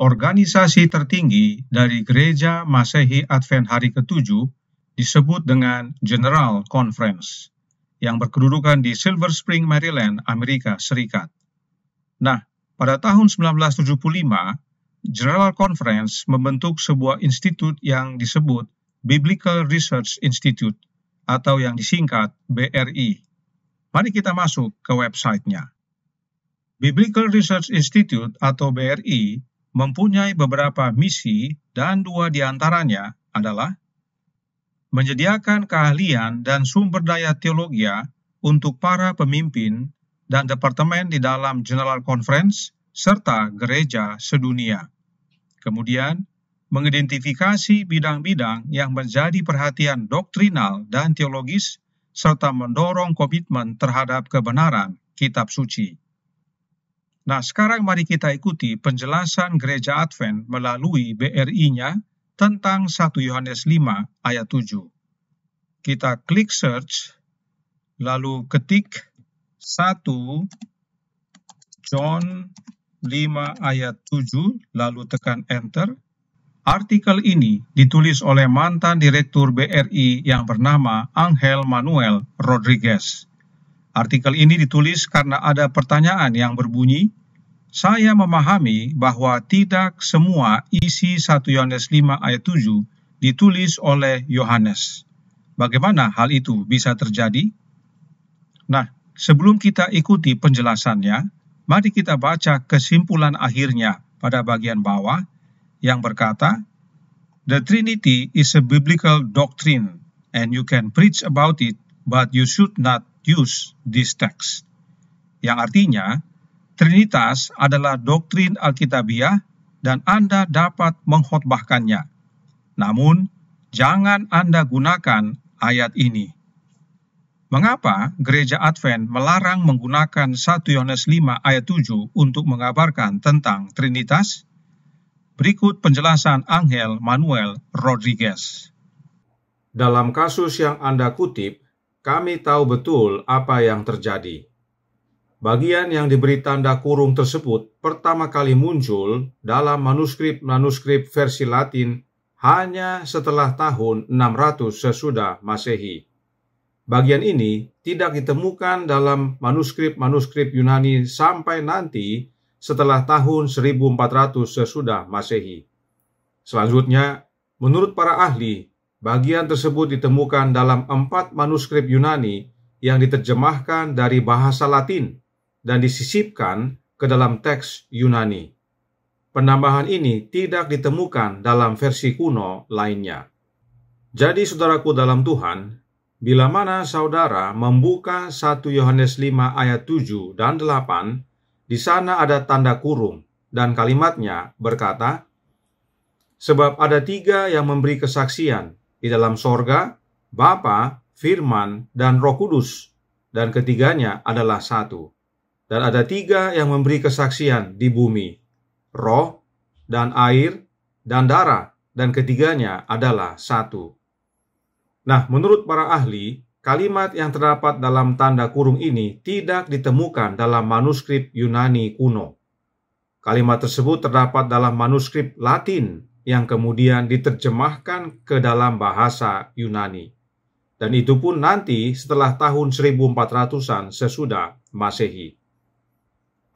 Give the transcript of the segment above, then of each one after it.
organisasi tertinggi dari Gereja Masehi Advent Hari Ketujuh disebut dengan General Conference yang berkedudukan di Silver Spring, Maryland, Amerika Serikat. Nah, pada tahun 1975, General Conference membentuk sebuah institut yang disebut Biblical Research Institute atau yang disingkat BRI. Mari kita masuk ke websitenya. Biblical Research Institute atau BRI mempunyai beberapa misi dan dua di antaranya adalah menyediakan keahlian dan sumber daya teologi untuk para pemimpin dan departemen di dalam General Conference serta gereja sedunia. Kemudian, mengidentifikasi bidang-bidang yang menjadi perhatian doktrinal dan teologis serta mendorong komitmen terhadap kebenaran kitab suci. Nah, sekarang mari kita ikuti penjelasan Gereja Advent melalui BRI-nya tentang 1 Yohanes 5 ayat 7. Kita klik search, lalu ketik 1 John 5 ayat 7, lalu tekan enter. Artikel ini ditulis oleh mantan Direktur BRI yang bernama Angel Manuel Rodriguez. Artikel ini ditulis karena ada pertanyaan yang berbunyi, saya memahami bahwa tidak semua isi 1 Yohanes 5 ayat 7 ditulis oleh Yohanes. Bagaimana hal itu bisa terjadi? Nah, sebelum kita ikuti penjelasannya, mari kita baca kesimpulan akhirnya pada bagian bawah yang berkata, The Trinity is a biblical doctrine and you can preach about it, but you should not use this text. Yang artinya, Trinitas adalah doktrin Alkitabiah dan Anda dapat mengkhotbahkannya. Namun, jangan Anda gunakan ayat ini. Mengapa gereja Advent melarang menggunakan 1 Yohanes 5 ayat 7 untuk mengabarkan tentang Trinitas? Berikut penjelasan Angel Manuel Rodriguez. Dalam kasus yang Anda kutip, kami tahu betul apa yang terjadi. Bagian yang diberi tanda kurung tersebut pertama kali muncul dalam manuskrip-manuskrip versi Latin hanya setelah tahun 600 sesudah Masehi. Bagian ini tidak ditemukan dalam manuskrip-manuskrip Yunani sampai nanti setelah tahun 1400 sesudah Masehi. Selanjutnya, menurut para ahli, Bagian tersebut ditemukan dalam empat manuskrip Yunani yang diterjemahkan dari bahasa Latin dan disisipkan ke dalam teks Yunani. Penambahan ini tidak ditemukan dalam versi kuno lainnya. Jadi saudaraku dalam Tuhan, bila mana saudara membuka 1 Yohanes 5 ayat 7 dan 8, di sana ada tanda kurung dan kalimatnya berkata, Sebab ada tiga yang memberi kesaksian, di dalam sorga, Bapa, Firman, dan Roh Kudus, dan ketiganya adalah satu. Dan ada tiga yang memberi kesaksian di bumi, roh, dan air, dan darah, dan ketiganya adalah satu. Nah, menurut para ahli, kalimat yang terdapat dalam tanda kurung ini tidak ditemukan dalam manuskrip Yunani kuno. Kalimat tersebut terdapat dalam manuskrip Latin yang kemudian diterjemahkan ke dalam bahasa Yunani. Dan itu pun nanti setelah tahun 1400-an sesudah Masehi.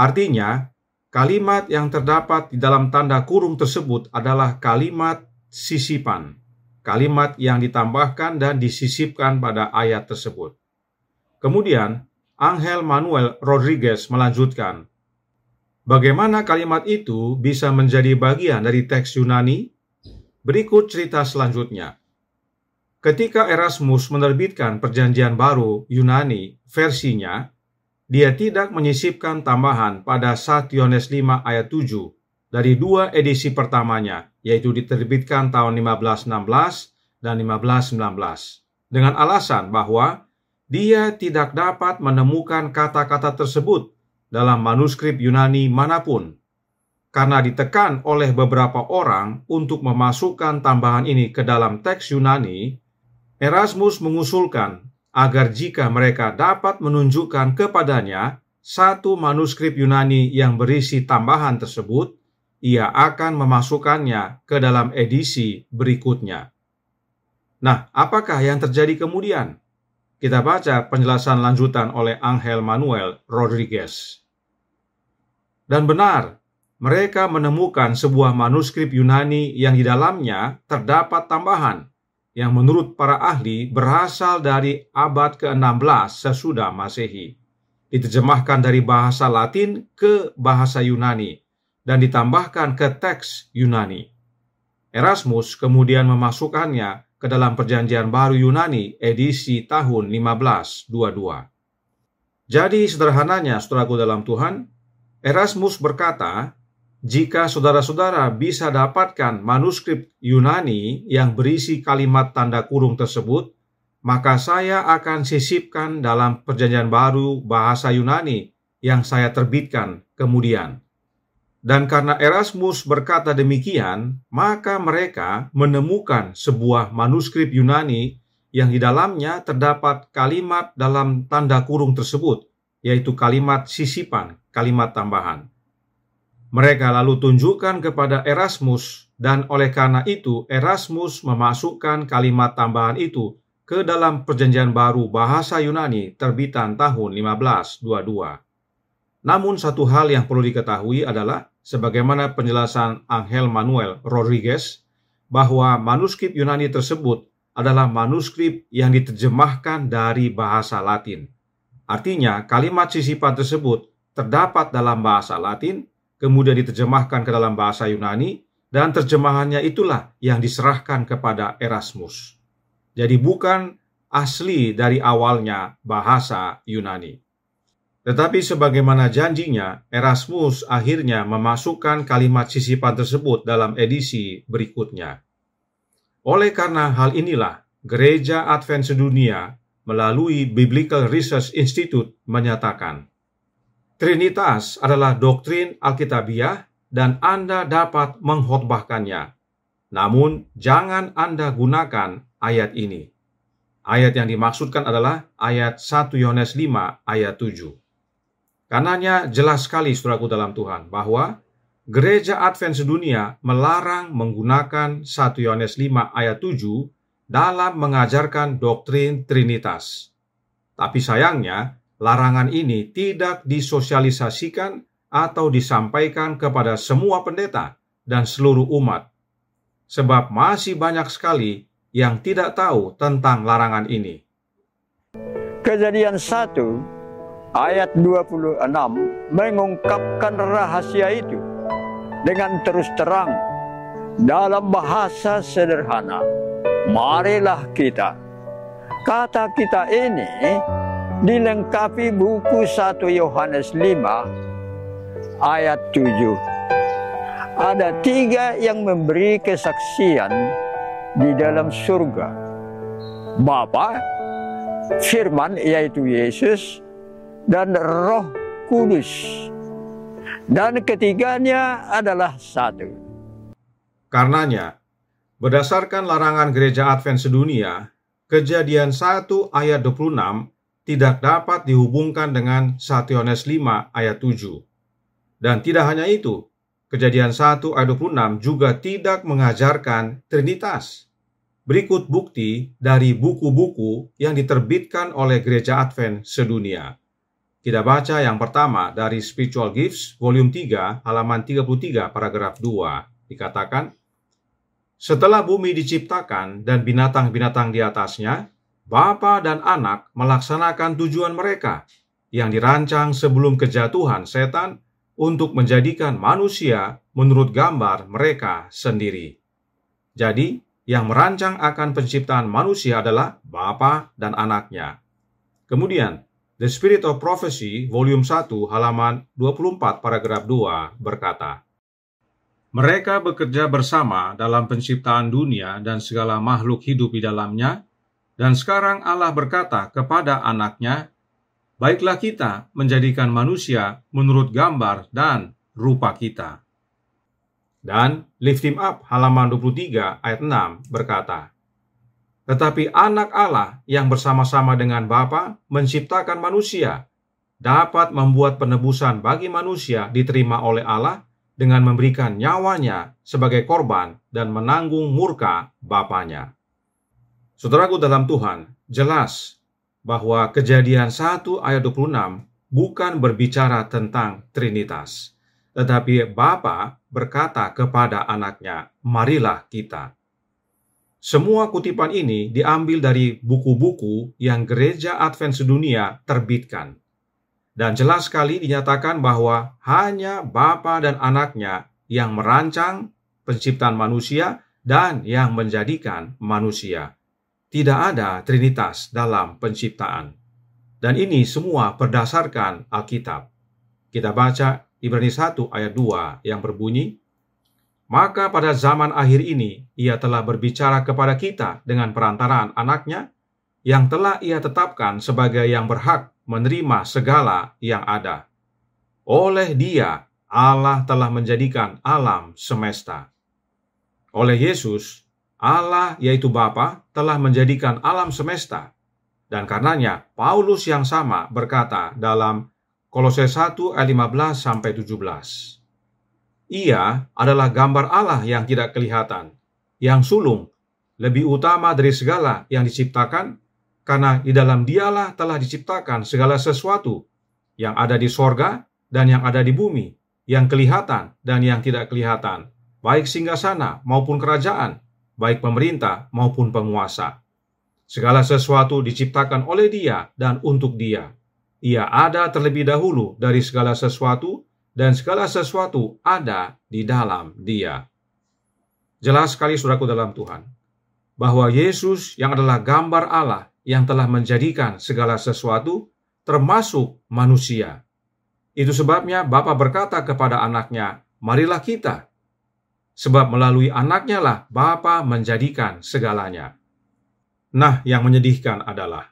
Artinya, kalimat yang terdapat di dalam tanda kurung tersebut adalah kalimat sisipan, kalimat yang ditambahkan dan disisipkan pada ayat tersebut. Kemudian, Angel Manuel Rodriguez melanjutkan, Bagaimana kalimat itu bisa menjadi bagian dari teks Yunani? Berikut cerita selanjutnya. Ketika Erasmus menerbitkan Perjanjian Baru Yunani versinya, dia tidak menyisipkan tambahan pada 1 Yohanes 5 ayat 7 dari dua edisi pertamanya, yaitu diterbitkan tahun 1516 dan 1519, dengan alasan bahwa dia tidak dapat menemukan kata-kata tersebut dalam manuskrip Yunani manapun, karena ditekan oleh beberapa orang untuk memasukkan tambahan ini ke dalam teks Yunani, Erasmus mengusulkan agar jika mereka dapat menunjukkan kepadanya satu manuskrip Yunani yang berisi tambahan tersebut, ia akan memasukkannya ke dalam edisi berikutnya. Nah, apakah yang terjadi kemudian? Kita baca penjelasan lanjutan oleh Angel Manuel Rodriguez. Dan benar, mereka menemukan sebuah manuskrip Yunani yang di dalamnya terdapat tambahan yang menurut para ahli berasal dari abad ke-16 sesudah Masehi. Diterjemahkan dari bahasa Latin ke bahasa Yunani dan ditambahkan ke teks Yunani. Erasmus kemudian memasukkannya ke dalam Perjanjian Baru Yunani edisi tahun 1522. Jadi sederhananya, saudaraku dalam Tuhan, Erasmus berkata, jika saudara-saudara bisa dapatkan manuskrip Yunani yang berisi kalimat tanda kurung tersebut, maka saya akan sisipkan dalam perjanjian baru bahasa Yunani yang saya terbitkan kemudian. Dan karena Erasmus berkata demikian, maka mereka menemukan sebuah manuskrip Yunani yang di dalamnya terdapat kalimat dalam tanda kurung tersebut yaitu kalimat sisipan, kalimat tambahan. Mereka lalu tunjukkan kepada Erasmus dan oleh karena itu Erasmus memasukkan kalimat tambahan itu ke dalam perjanjian baru bahasa Yunani terbitan tahun 1522. Namun satu hal yang perlu diketahui adalah sebagaimana penjelasan Angel Manuel Rodriguez bahwa manuskrip Yunani tersebut adalah manuskrip yang diterjemahkan dari bahasa Latin. Artinya, kalimat sisipan tersebut terdapat dalam bahasa Latin, kemudian diterjemahkan ke dalam bahasa Yunani, dan terjemahannya itulah yang diserahkan kepada Erasmus. Jadi bukan asli dari awalnya bahasa Yunani. Tetapi sebagaimana janjinya, Erasmus akhirnya memasukkan kalimat sisipan tersebut dalam edisi berikutnya. Oleh karena hal inilah, Gereja Advent Sedunia melalui Biblical Research Institute menyatakan, Trinitas adalah doktrin Alkitabiah dan Anda dapat mengkhotbahkannya. Namun, jangan Anda gunakan ayat ini. Ayat yang dimaksudkan adalah ayat 1 Yohanes 5 ayat 7. Karenanya jelas sekali suraku dalam Tuhan bahwa gereja Advent sedunia melarang menggunakan 1 Yohanes 5 ayat 7 dalam mengajarkan doktrin Trinitas. Tapi sayangnya, larangan ini tidak disosialisasikan atau disampaikan kepada semua pendeta dan seluruh umat, sebab masih banyak sekali yang tidak tahu tentang larangan ini. Kejadian 1 ayat 26 mengungkapkan rahasia itu dengan terus terang dalam bahasa sederhana marilah kita. Kata kita ini dilengkapi buku 1 Yohanes 5 ayat 7. Ada tiga yang memberi kesaksian di dalam surga. Bapa, firman yaitu Yesus, dan roh kudus. Dan ketiganya adalah satu. Karenanya, Berdasarkan larangan gereja Advent sedunia, kejadian 1 ayat 26 tidak dapat dihubungkan dengan 1 Yohanes 5 ayat 7. Dan tidak hanya itu, kejadian 1 ayat 26 juga tidak mengajarkan Trinitas. Berikut bukti dari buku-buku yang diterbitkan oleh Gereja Advent sedunia. Kita baca yang pertama dari Spiritual Gifts, volume 3, halaman 33, paragraf 2. Dikatakan, setelah bumi diciptakan dan binatang-binatang di atasnya, Bapa dan anak melaksanakan tujuan mereka yang dirancang sebelum kejatuhan setan untuk menjadikan manusia menurut gambar mereka sendiri. Jadi, yang merancang akan penciptaan manusia adalah Bapa dan anaknya. Kemudian, The Spirit of Prophecy, volume 1, halaman 24, paragraf 2, berkata, mereka bekerja bersama dalam penciptaan dunia dan segala makhluk hidup di dalamnya, dan sekarang Allah berkata kepada anaknya, Baiklah kita menjadikan manusia menurut gambar dan rupa kita. Dan Lift Him Up halaman 23 ayat 6 berkata, Tetapi anak Allah yang bersama-sama dengan Bapa menciptakan manusia dapat membuat penebusan bagi manusia diterima oleh Allah dengan memberikan nyawanya sebagai korban dan menanggung murka Bapaknya. Saudaraku dalam Tuhan, jelas bahwa kejadian 1 ayat 26 bukan berbicara tentang Trinitas, tetapi Bapa berkata kepada anaknya, marilah kita. Semua kutipan ini diambil dari buku-buku yang gereja Advent sedunia terbitkan. Dan jelas sekali dinyatakan bahwa hanya Bapa dan anaknya yang merancang penciptaan manusia dan yang menjadikan manusia. Tidak ada trinitas dalam penciptaan. Dan ini semua berdasarkan Alkitab. Kita baca Ibrani 1 ayat 2 yang berbunyi, Maka pada zaman akhir ini ia telah berbicara kepada kita dengan perantaraan anaknya yang telah ia tetapkan sebagai yang berhak menerima segala yang ada. Oleh Dia, Allah telah menjadikan alam semesta. Oleh Yesus, Allah, yaitu Bapa, telah menjadikan alam semesta. Dan karenanya, Paulus yang sama berkata dalam Kolose 1 ayat 15 17. Ia adalah gambar Allah yang tidak kelihatan, yang sulung, lebih utama dari segala yang diciptakan karena di dalam dialah telah diciptakan segala sesuatu yang ada di sorga dan yang ada di bumi, yang kelihatan dan yang tidak kelihatan, baik singgasana maupun kerajaan, baik pemerintah maupun penguasa. Segala sesuatu diciptakan oleh dia dan untuk dia. Ia ada terlebih dahulu dari segala sesuatu dan segala sesuatu ada di dalam dia. Jelas sekali suratku dalam Tuhan, bahwa Yesus yang adalah gambar Allah yang telah menjadikan segala sesuatu, termasuk manusia. Itu sebabnya Bapa berkata kepada anaknya, "Marilah kita." Sebab melalui anaknya lah Bapa menjadikan segalanya. Nah, yang menyedihkan adalah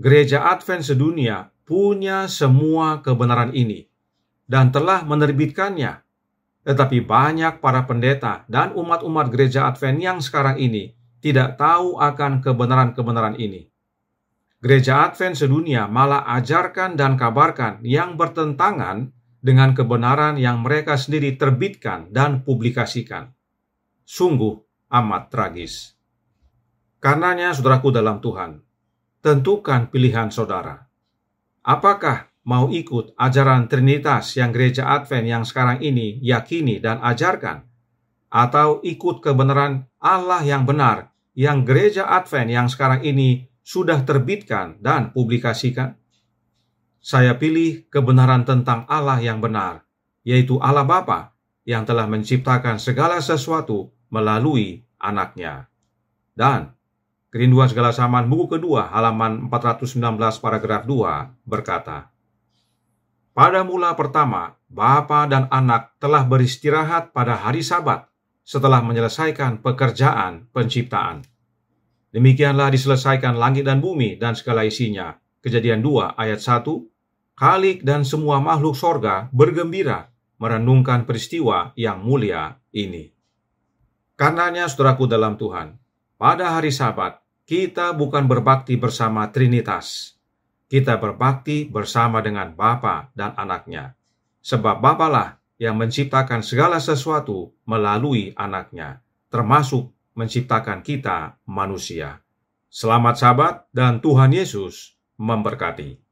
Gereja Advent sedunia punya semua kebenaran ini dan telah menerbitkannya. Tetapi banyak para pendeta dan umat-umat gereja Advent yang sekarang ini tidak tahu akan kebenaran-kebenaran ini. Gereja Advent sedunia malah ajarkan dan kabarkan yang bertentangan dengan kebenaran yang mereka sendiri terbitkan dan publikasikan. Sungguh amat tragis. Karenanya, saudaraku dalam Tuhan, tentukan pilihan saudara. Apakah mau ikut ajaran Trinitas yang gereja Advent yang sekarang ini yakini dan ajarkan? Atau ikut kebenaran Allah yang benar yang gereja Advent yang sekarang ini sudah terbitkan dan publikasikan? Saya pilih kebenaran tentang Allah yang benar, yaitu Allah Bapa yang telah menciptakan segala sesuatu melalui anaknya. Dan Kerinduan Segala Saman buku kedua halaman 419 paragraf 2 berkata, Pada mula pertama, Bapa dan anak telah beristirahat pada hari sabat setelah menyelesaikan pekerjaan penciptaan. Demikianlah diselesaikan langit dan bumi dan segala isinya. Kejadian 2 ayat 1 Khalik dan semua makhluk sorga bergembira merenungkan peristiwa yang mulia ini. Karenanya saudaraku dalam Tuhan, pada hari sabat kita bukan berbakti bersama Trinitas. Kita berbakti bersama dengan Bapa dan anaknya. Sebab Bapalah yang menciptakan segala sesuatu melalui anaknya, termasuk menciptakan kita manusia. Selamat sahabat dan Tuhan Yesus memberkati.